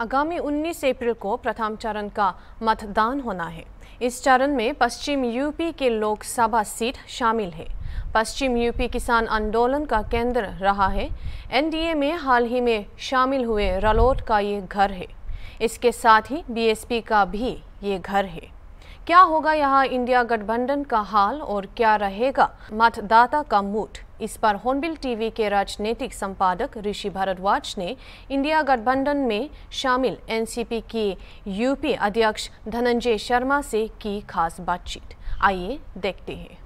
आगामी 19 अप्रैल को प्रथम चरण का मतदान होना है इस चरण में पश्चिम यूपी के लोकसभा सीट शामिल है पश्चिम यूपी किसान आंदोलन का केंद्र रहा है एनडीए में हाल ही में शामिल हुए रलोट का ये घर है इसके साथ ही बीएसपी का भी ये घर है क्या होगा यहाँ इंडिया गठबंधन का हाल और क्या रहेगा मतदाता का मूड इस पर होनबिल टीवी के राजनीतिक संपादक ऋषि भारद्वाज ने इंडिया गठबंधन में शामिल एनसीपी के यूपी अध्यक्ष धनंजय शर्मा से की खास बातचीत आइए देखते हैं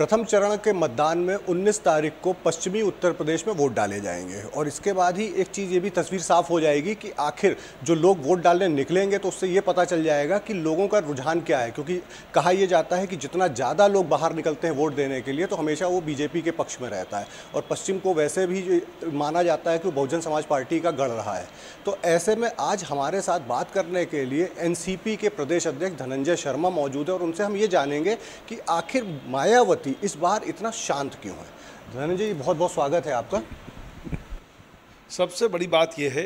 प्रथम चरण के मतदान में 19 तारीख को पश्चिमी उत्तर प्रदेश में वोट डाले जाएंगे और इसके बाद ही एक चीज़ ये भी तस्वीर साफ हो जाएगी कि आखिर जो लोग वोट डालने निकलेंगे तो उससे ये पता चल जाएगा कि लोगों का रुझान क्या है क्योंकि कहा यह जाता है कि जितना ज़्यादा लोग बाहर निकलते हैं वोट देने के लिए तो हमेशा वो बीजेपी के पक्ष में रहता है और पश्चिम को वैसे भी माना जाता है कि बहुजन समाज पार्टी का गढ़ रहा है तो ऐसे में आज हमारे साथ बात करने के लिए एन के प्रदेश अध्यक्ष धनंजय शर्मा मौजूद है और उनसे हम ये जानेंगे कि आखिर मायावती थी इस बार इतना शांत क्यों है धनंजय जी बहुत बहुत स्वागत है आपका सबसे बड़ी बात यह है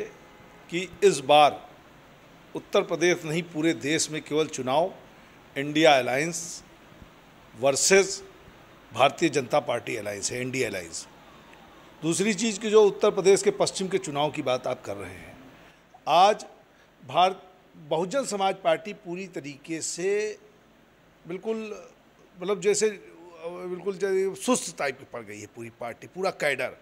कि इस बार उत्तर प्रदेश नहीं पूरे देश में केवल चुनाव India alliance versus Bharatiya Janata Party alliance है इंडिया अलायंस दूसरी चीज़ की जो उत्तर प्रदेश के पश्चिम के चुनाव की बात आप कर रहे हैं आज भारत बहुजन समाज पार्टी पूरी तरीके से बिल्कुल मतलब जैसे बिल्कुल सुस्त टाइप की पड़ गई है पूरी पार्टी पूरा कैडर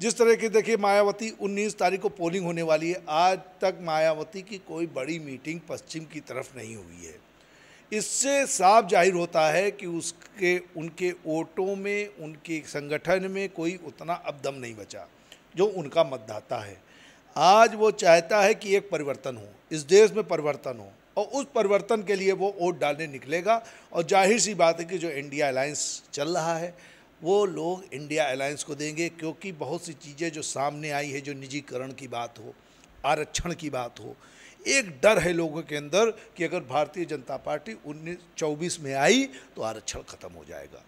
जिस तरह की देखिए मायावती उन्नीस तारीख को पोलिंग होने वाली है आज तक मायावती की कोई बड़ी मीटिंग पश्चिम की तरफ नहीं हुई है इससे साफ जाहिर होता है कि उसके उनके वोटों में उनके संगठन में कोई उतना अब दम नहीं बचा जो उनका मतदाता है आज वो चाहता है कि एक परिवर्तन हो इस देश में परिवर्तन हो और उस परिवर्तन के लिए वो वोट डालने निकलेगा और जाहिर सी बात है कि जो इंडिया अलायंस चल रहा है वो लोग इंडिया अलायंस को देंगे क्योंकि बहुत सी चीज़ें जो सामने आई है जो निजीकरण की बात हो आरक्षण की बात हो एक डर है लोगों के अंदर कि अगर भारतीय जनता पार्टी उन्नीस चौबीस में आई तो आरक्षण खत्म हो जाएगा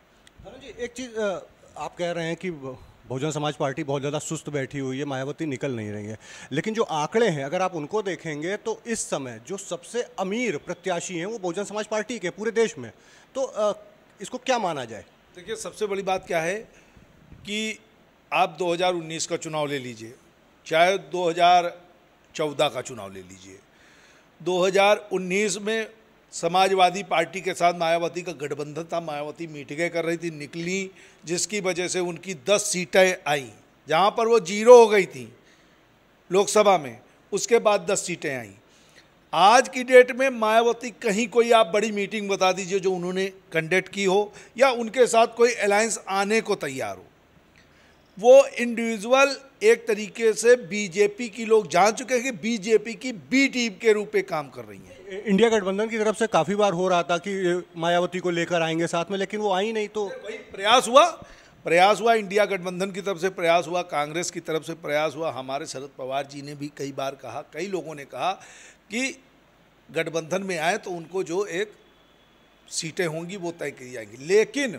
जी एक चीज़ आप कह रहे हैं कि बहुजन समाज पार्टी बहुत ज़्यादा सुस्त बैठी हुई है मायावती निकल नहीं रही है लेकिन जो आंकड़े हैं अगर आप उनको देखेंगे तो इस समय जो सबसे अमीर प्रत्याशी हैं वो बहुजन समाज पार्टी के पूरे देश में तो आ, इसको क्या माना जाए देखिए सबसे बड़ी बात क्या है कि आप 2019 का चुनाव ले लीजिए चाहे दो का चुनाव ले लीजिए दो में समाजवादी पार्टी के साथ मायावती का गठबंधन था मायावती मीटिंगें कर रही थी निकली जिसकी वजह से उनकी दस सीटें आई जहाँ पर वो जीरो हो गई थी लोकसभा में उसके बाद दस सीटें आई आज की डेट में मायावती कहीं कोई आप बड़ी मीटिंग बता दीजिए जो उन्होंने कंडक्ट की हो या उनके साथ कोई अलायंस आने को तैयार हो वो इंडिविजुअल एक तरीके से बीजेपी की लोग जान चुके हैं कि बीजेपी की बी टीम के रूप में काम कर रही है इंडिया गठबंधन की तरफ से काफ़ी बार हो रहा था कि मायावती को लेकर आएंगे साथ में लेकिन वो आई नहीं तो वही प्रयास हुआ प्रयास हुआ इंडिया गठबंधन की तरफ से प्रयास हुआ कांग्रेस की तरफ से प्रयास हुआ हमारे शरद पवार जी ने भी कई बार कहा कई लोगों ने कहा कि गठबंधन में आए तो उनको जो एक सीटें होंगी वो तय की जाएंगी लेकिन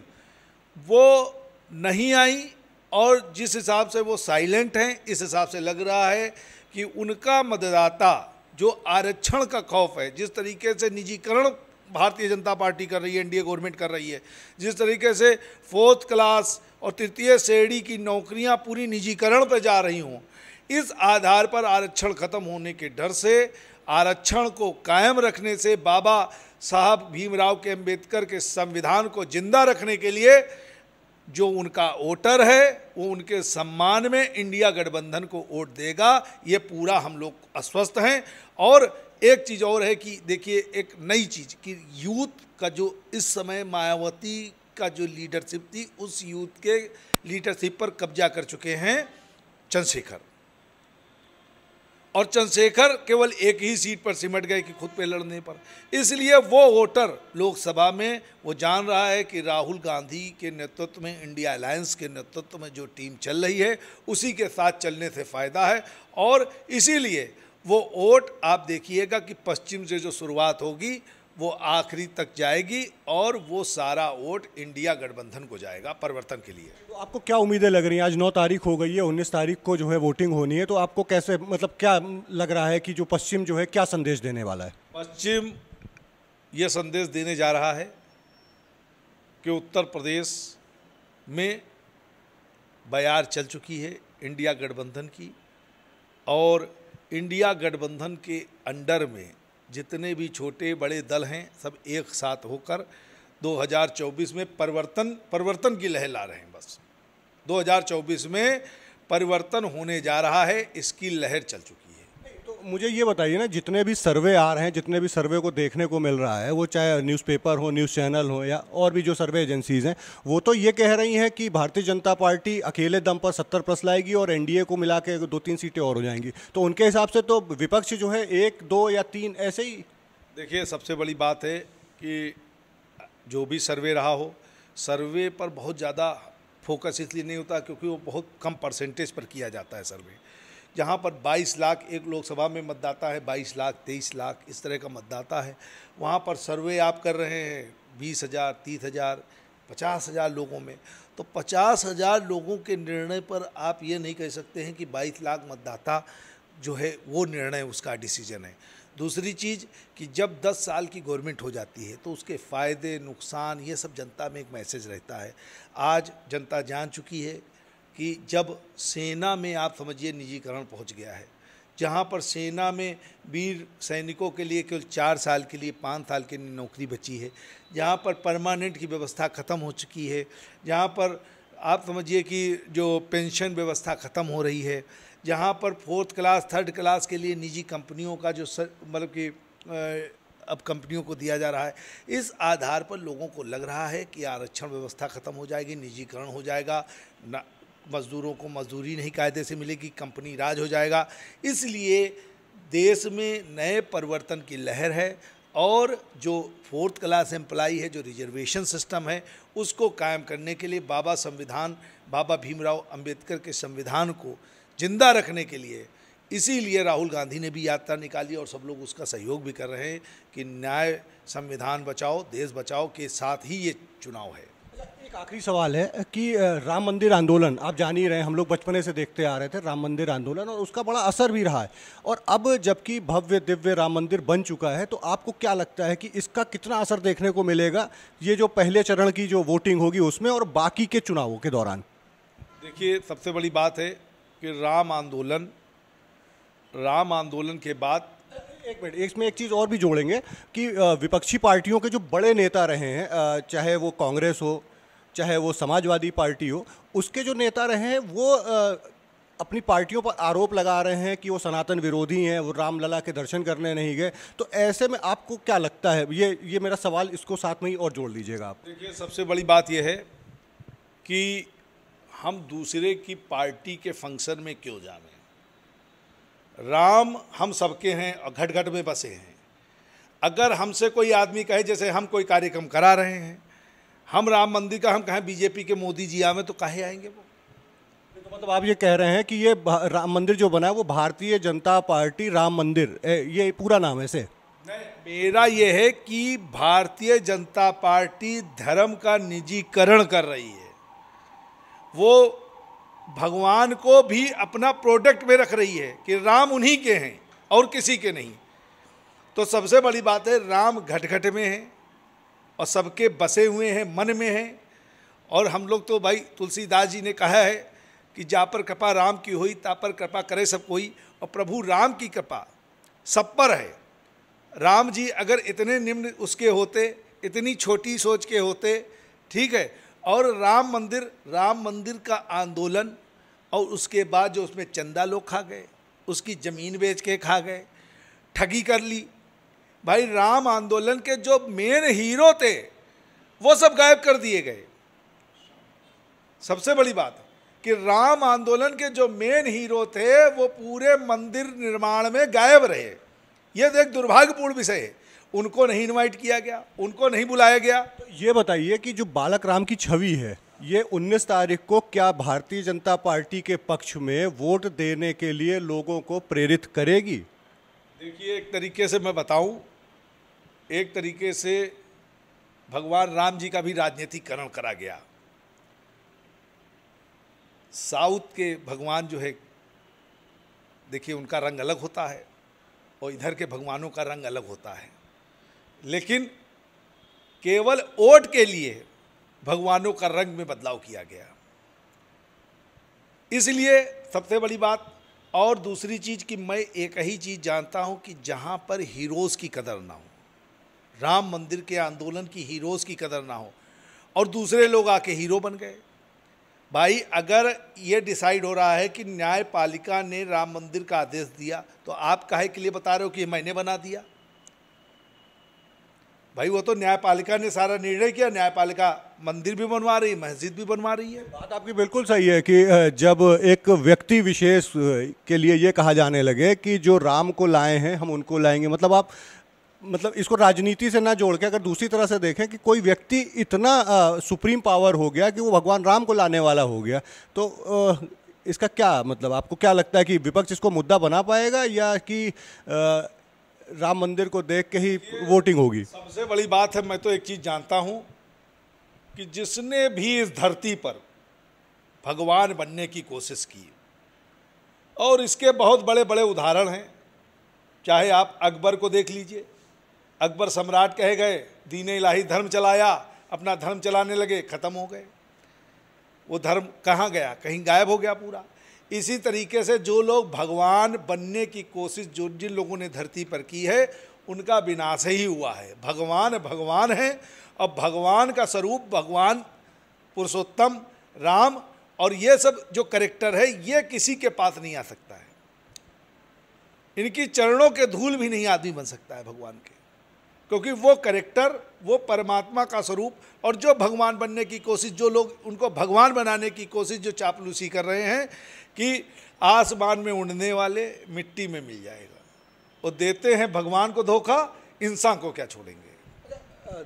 वो नहीं आई और जिस हिसाब से वो साइलेंट हैं इस हिसाब से लग रहा है कि उनका मतदाता जो आरक्षण का खौफ है जिस तरीके से निजीकरण भारतीय जनता पार्टी कर रही है एनडीए गवर्नमेंट कर रही है जिस तरीके से फोर्थ क्लास और तृतीय श्रेणी की नौकरियां पूरी निजीकरण पर जा रही हों इस आधार पर आरक्षण खत्म होने के डर से आरक्षण को कायम रखने से बाबा साहब भीमराव के अम्बेडकर के संविधान को जिंदा रखने के लिए जो उनका वोटर है वो उनके सम्मान में इंडिया गठबंधन को वोट देगा ये पूरा हम लोग अस्वस्थ हैं और एक चीज़ और है कि देखिए एक नई चीज़ कि यूथ का जो इस समय मायावती का जो लीडरशिप थी उस यूथ के लीडरशिप पर कब्जा कर चुके हैं चंद्रशेखर और चंद्रशेखर केवल एक ही सीट पर सिमट गए कि खुद पे लड़ने पर इसलिए वो वोटर लोकसभा में वो जान रहा है कि राहुल गांधी के नेतृत्व में इंडिया अलायंस के नेतृत्व में जो टीम चल रही है उसी के साथ चलने से फ़ायदा है और इसीलिए वो वोट आप देखिएगा कि पश्चिम से जो शुरुआत होगी वो आखिरी तक जाएगी और वो सारा वोट इंडिया गठबंधन को जाएगा परिवर्तन के लिए तो आपको क्या उम्मीदें लग रही हैं आज नौ तारीख हो गई है उन्नीस तारीख को जो है वोटिंग होनी है तो आपको कैसे मतलब क्या लग रहा है कि जो पश्चिम जो है क्या संदेश देने वाला है पश्चिम ये संदेश देने जा रहा है कि उत्तर प्रदेश में बयार चल चुकी है इंडिया गठबंधन की और इंडिया गठबंधन के अंडर में जितने भी छोटे बड़े दल हैं सब एक साथ होकर 2024 में परिवर्तन परिवर्तन की लहर ला रहे हैं बस 2024 में परिवर्तन होने जा रहा है इसकी लहर चल चुकी है मुझे ये बताइए ना जितने भी सर्वे आ रहे हैं जितने भी सर्वे को देखने को मिल रहा है वो चाहे न्यूज़पेपर हो न्यूज़ चैनल हो या और भी जो सर्वे एजेंसीज हैं वो तो ये कह रही हैं कि भारतीय जनता पार्टी अकेले दम पर सत्तर प्लस लाएगी और एनडीए को मिला के दो तीन सीटें और हो जाएंगी तो उनके हिसाब से तो विपक्ष जो है एक दो या तीन ऐसे ही देखिए सबसे बड़ी बात है कि जो भी सर्वे रहा हो सर्वे पर बहुत ज़्यादा फोकस इसलिए नहीं होता क्योंकि वो बहुत कम परसेंटेज पर किया जाता है सर्वे जहाँ पर 22 लाख एक लोकसभा में मतदाता है 22 लाख 23 लाख इस तरह का मतदाता है वहाँ पर सर्वे आप कर रहे हैं बीस हज़ार तीस हज़ार पचास हज़ार लोगों में तो पचास हज़ार लोगों के निर्णय पर आप ये नहीं कह सकते हैं कि बाईस लाख मतदाता जो है वो निर्णय उसका डिसीजन है दूसरी चीज़ कि जब 10 साल की गवर्नमेंट हो जाती है तो उसके फ़ायदे नुकसान ये सब जनता में एक मैसेज रहता है आज जनता जान चुकी है कि जब सेना में आप समझिए निजीकरण पहुंच गया है जहाँ पर सेना में वीर सैनिकों के लिए केवल चार साल के लिए पाँच साल के लिए नौकरी बची है जहाँ पर परमानेंट की व्यवस्था ख़त्म हो चुकी है जहाँ पर आप समझिए कि जो पेंशन व्यवस्था ख़त्म हो रही है जहाँ पर फोर्थ क्लास थर्ड क्लास के लिए निजी कंपनियों का जो मतलब कि अब कंपनियों को दिया जा रहा है इस आधार पर लोगों को लग रहा है कि आरक्षण व्यवस्था ख़त्म हो जाएगी निजीकरण हो जाएगा ना मज़दूरों को मजदूरी नहीं कायदे से मिलेगी कंपनी राज हो जाएगा इसलिए देश में नए परिवर्तन की लहर है और जो फोर्थ क्लास एम्प्लाई है जो रिजर्वेशन सिस्टम है उसको कायम करने के लिए बाबा संविधान बाबा भीमराव अंबेडकर के संविधान को जिंदा रखने के लिए इसीलिए राहुल गांधी ने भी यात्रा निकाली और सब लोग उसका सहयोग भी कर रहे हैं कि न्याय संविधान बचाओ देश बचाओ के साथ ही ये चुनाव है एक आखिरी सवाल है कि राम मंदिर आंदोलन आप जान ही रहे हैं हम लोग बचपने से देखते आ रहे थे राम मंदिर आंदोलन और उसका बड़ा असर भी रहा है और अब जबकि भव्य दिव्य राम मंदिर बन चुका है तो आपको क्या लगता है कि इसका कितना असर देखने को मिलेगा ये जो पहले चरण की जो वोटिंग होगी उसमें और बाकी के चुनावों के दौरान देखिए सबसे बड़ी बात है कि राम आंदोलन राम आंदोलन के बाद एक मिनट इसमें एक चीज़ और भी जोड़ेंगे कि विपक्षी पार्टियों के जो बड़े नेता रहे हैं चाहे वो कांग्रेस हो चाहे वो समाजवादी पार्टी हो उसके जो नेता रहे हैं वो अपनी पार्टियों पर आरोप लगा रहे हैं कि वो सनातन विरोधी हैं वो रामलला के दर्शन करने नहीं गए तो ऐसे में आपको क्या लगता है ये ये मेरा सवाल इसको साथ में ही और जोड़ लीजिएगा आप देखिए सबसे बड़ी बात यह है कि हम दूसरे की पार्टी के फंक्शन में क्यों हैं राम हम सबके हैं और घट घट में बसे हैं अगर हमसे कोई आदमी कहे जैसे हम कोई कार्यक्रम करा रहे हैं हम राम मंदिर का हम कहें बीजेपी के मोदी जी आवे तो कहे आएंगे वो तो मतलब आप ये कह रहे हैं कि ये राम मंदिर जो बना है वो भारतीय जनता पार्टी राम मंदिर ये पूरा नाम है इसे मेरा ये है कि भारतीय जनता पार्टी धर्म का निजीकरण कर रही है वो भगवान को भी अपना प्रोडक्ट में रख रही है कि राम उन्हीं के हैं और किसी के नहीं तो सबसे बड़ी बात है राम घटघट में है और सबके बसे हुए हैं मन में हैं और हम लोग तो भाई तुलसीदास जी ने कहा है कि जा पर कृपा राम की हुई ता पर कृपा करे सब कोई और प्रभु राम की कृपा सब पर है राम जी अगर इतने निम्न उसके होते इतनी छोटी सोच के होते ठीक है और राम मंदिर राम मंदिर का आंदोलन और उसके बाद जो उसमें चंदा लोग खा गए उसकी ज़मीन बेच के खा गए ठगी कर ली भाई राम आंदोलन के जो मेन हीरो थे वो सब गायब कर दिए गए सबसे बड़ी बात है कि राम आंदोलन के जो मेन हीरो थे वो पूरे मंदिर निर्माण में गायब रहे ये देख दुर्भाग्यपूर्ण विषय है उनको नहीं इनवाइट किया गया उनको नहीं बुलाया गया तो ये बताइए कि जो बालक राम की छवि है ये 19 तारीख को क्या भारतीय जनता पार्टी के पक्ष में वोट देने के लिए लोगों को प्रेरित करेगी देखिए एक तरीके से मैं बताऊं एक तरीके से भगवान राम जी का भी राजनीतिकरण करा गया साउथ के भगवान जो है देखिए उनका रंग अलग होता है और इधर के भगवानों का रंग अलग होता है लेकिन केवल ओट के लिए भगवानों का रंग में बदलाव किया गया इसलिए सबसे बड़ी बात और दूसरी चीज़ कि मैं एक ही चीज़ जानता हूँ कि जहाँ पर हीरोज़ की कदर ना हो राम मंदिर के आंदोलन की हीरोज़ की कदर ना हो और दूसरे लोग आके हीरो बन गए भाई अगर ये डिसाइड हो रहा है कि न्यायपालिका ने राम मंदिर का आदेश दिया तो आप कहे के लिए बता रहे हो कि मैंने बना दिया भाई वो तो न्यायपालिका ने सारा निर्णय किया न्यायपालिका मंदिर भी बनवा रही है मस्जिद भी बनवा रही है बात आपकी बिल्कुल सही है कि जब एक व्यक्ति विशेष के लिए ये कहा जाने लगे कि जो राम को लाए हैं हम उनको लाएंगे मतलब आप मतलब इसको राजनीति से ना जोड़ के अगर दूसरी तरह से देखें कि कोई व्यक्ति इतना आ, सुप्रीम पावर हो गया कि वो भगवान राम को लाने वाला हो गया तो आ, इसका क्या मतलब आपको क्या लगता है कि विपक्ष इसको मुद्दा बना पाएगा या कि आ, राम मंदिर को देख के ही वोटिंग होगी सबसे बड़ी बात है मैं तो एक चीज़ जानता हूँ कि जिसने भी इस धरती पर भगवान बनने की कोशिश की और इसके बहुत बड़े बड़े उदाहरण हैं चाहे आप अकबर को देख लीजिए अकबर सम्राट कहे गए दीने इलाही धर्म चलाया अपना धर्म चलाने लगे ख़त्म हो गए वो धर्म कहाँ गया कहीं गायब हो गया पूरा इसी तरीके से जो लोग भगवान बनने की कोशिश जो जिन लोगों ने धरती पर की है उनका विनाश ही हुआ है भगवान भगवान है अब भगवान का स्वरूप भगवान पुरुषोत्तम राम और ये सब जो करेक्टर है ये किसी के पास नहीं आ सकता है इनकी चरणों के धूल भी नहीं आदमी बन सकता है भगवान के क्योंकि वो करेक्टर वो परमात्मा का स्वरूप और जो भगवान बनने की कोशिश जो लोग उनको भगवान बनाने की कोशिश जो चापलूसी कर रहे हैं कि आसमान में उड़ने वाले मिट्टी में मिल जाएगा और देते हैं भगवान को धोखा इंसान को क्या छोड़ेंगे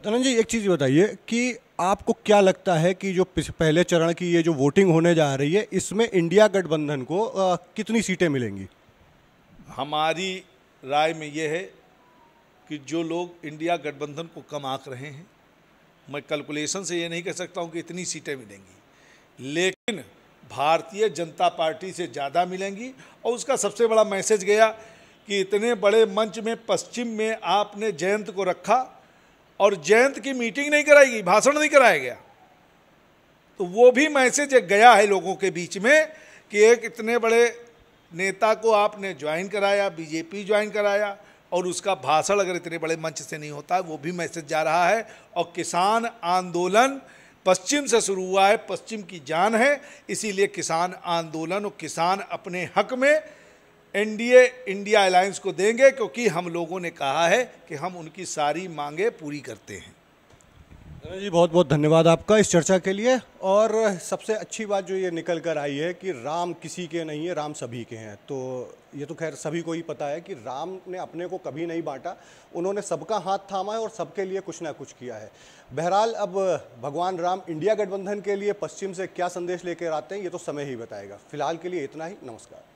धनंजय एक चीज़ बताइए कि आपको क्या लगता है कि जो पहले चरण की ये जो वोटिंग होने जा रही है इसमें इंडिया गठबंधन को आ, कितनी सीटें मिलेंगी हमारी राय में यह है कि जो लोग इंडिया गठबंधन को कम आंक रहे हैं मैं कैलकुलेशन से ये नहीं कह सकता हूँ कि इतनी सीटें मिलेंगी लेकिन भारतीय जनता पार्टी से ज़्यादा मिलेंगी और उसका सबसे बड़ा मैसेज गया कि इतने बड़े मंच में पश्चिम में आपने जयंत को रखा और जयंत की मीटिंग नहीं कराई गई भाषण नहीं कराया गया तो वो भी मैसेज गया है लोगों के बीच में कि एक इतने बड़े नेता को आपने ज्वाइन कराया बीजेपी ज्वाइन कराया और उसका भाषण अगर इतने बड़े मंच से नहीं होता वो भी मैसेज जा रहा है और किसान आंदोलन पश्चिम से शुरू हुआ है पश्चिम की जान है इसीलिए किसान आंदोलन और किसान अपने हक में एनडीए इंडिया अलायंस को देंगे क्योंकि हम लोगों ने कहा है कि हम उनकी सारी मांगें पूरी करते हैं जी बहुत बहुत धन्यवाद आपका इस चर्चा के लिए और सबसे अच्छी बात जो ये निकल कर आई है कि राम किसी के नहीं है राम सभी के हैं तो ये तो खैर सभी को ही पता है कि राम ने अपने को कभी नहीं बांटा उन्होंने सबका हाथ थामा है और सबके लिए कुछ ना कुछ किया है बहरहाल अब भगवान राम इंडिया गठबंधन के लिए पश्चिम से क्या संदेश लेकर आते हैं ये तो समय ही बताएगा फिलहाल के लिए इतना ही नमस्कार